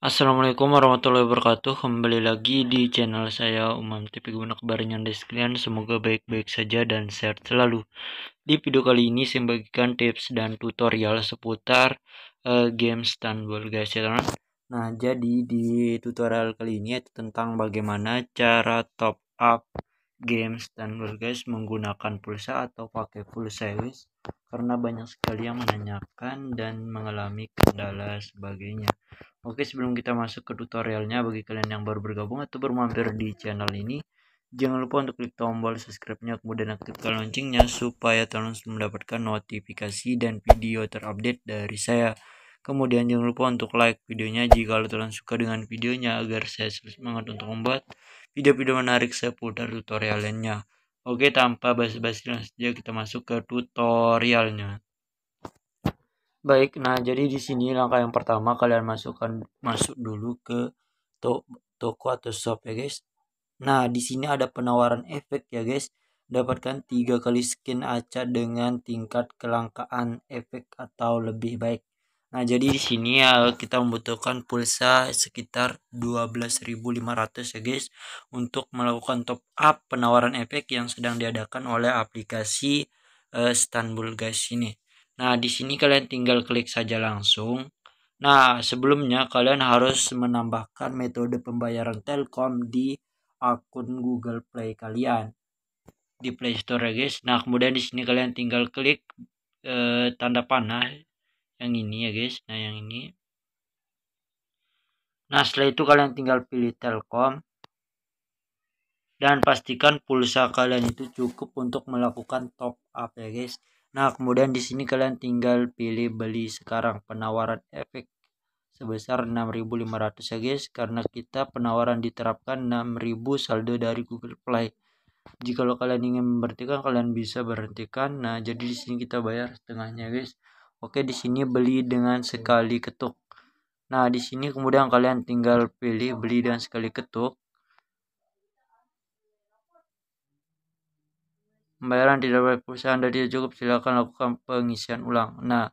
Assalamualaikum warahmatullahi wabarakatuh Kembali lagi di channel saya Umam TV Guna kabarnya anda sekalian Semoga baik-baik saja dan sehat selalu Di video kali ini saya bagikan tips dan tutorial seputar uh, game Stanbul guys ya teman Nah jadi di tutorial kali ini itu tentang bagaimana cara top up game Stanbul guys Menggunakan pulsa atau pakai pulsa guys Karena banyak sekali yang menanyakan dan mengalami kendala sebagainya Oke, sebelum kita masuk ke tutorialnya, bagi kalian yang baru bergabung atau bermampir di channel ini, jangan lupa untuk klik tombol subscribe-nya, kemudian aktifkan loncengnya supaya kalian mendapatkan notifikasi dan video terupdate dari saya. Kemudian jangan lupa untuk like videonya jika kalian suka dengan videonya agar saya semangat untuk membuat video-video menarik seputar tutorial lainnya. Oke, tanpa basa-basi langsung saja kita masuk ke tutorialnya. Baik, nah jadi di sini langkah yang pertama kalian masukkan masuk dulu ke to toko atau shop ya guys. Nah, di sini ada penawaran efek ya guys. Dapatkan 3 kali skin acak dengan tingkat kelangkaan efek atau lebih baik. Nah, jadi di sini ya kita membutuhkan pulsa sekitar 12.500 ya guys untuk melakukan top up penawaran efek yang sedang diadakan oleh aplikasi uh, Istanbul guys ini. Nah, di sini kalian tinggal klik saja langsung. Nah, sebelumnya kalian harus menambahkan metode pembayaran Telkom di akun Google Play kalian di Play Store ya guys. Nah, kemudian di sini kalian tinggal klik e, tanda panah yang ini ya guys. Nah, yang ini. Nah, setelah itu kalian tinggal pilih Telkom dan pastikan pulsa kalian itu cukup untuk melakukan top up ya guys. Nah, kemudian di sini kalian tinggal pilih beli sekarang penawaran efek sebesar 6.500 ya guys karena kita penawaran diterapkan 6.000 saldo dari Google Play. Jika kalian ingin memberhentikan kalian bisa berhentikan. Nah, jadi di sini kita bayar setengahnya guys. Oke, di sini beli dengan sekali ketuk. Nah, di sini kemudian kalian tinggal pilih beli dengan sekali ketuk. pembayaran tidak berpulsa pulsa anda tidak cukup silakan lakukan pengisian ulang nah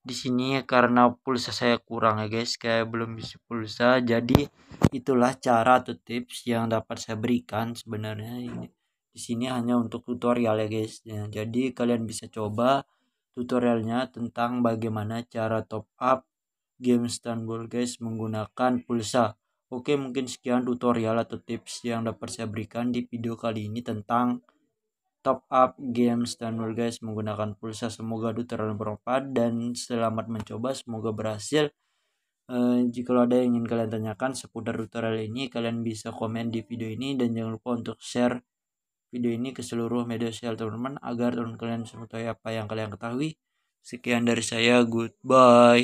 di sini karena pulsa saya kurang ya guys kayak belum bisa pulsa jadi itulah cara atau tips yang dapat saya berikan sebenarnya ini di sini hanya untuk tutorial ya guys ya, jadi kalian bisa coba tutorialnya tentang bagaimana cara top up game Istanbul guys menggunakan pulsa oke mungkin sekian tutorial atau tips yang dapat saya berikan di video kali ini tentang top up games dan world guys menggunakan pulsa semoga duteran bermanfaat dan selamat mencoba semoga berhasil Uh, eh, jika ada yang ingin kalian tanyakan seputar tutorial ini, kalian bisa komen di video ini dan jangan lupa untuk share video ini ke seluruh media sosial teman-teman agar teman kalian semua tahu apa yang kalian ketahui. Sekian dari saya, goodbye.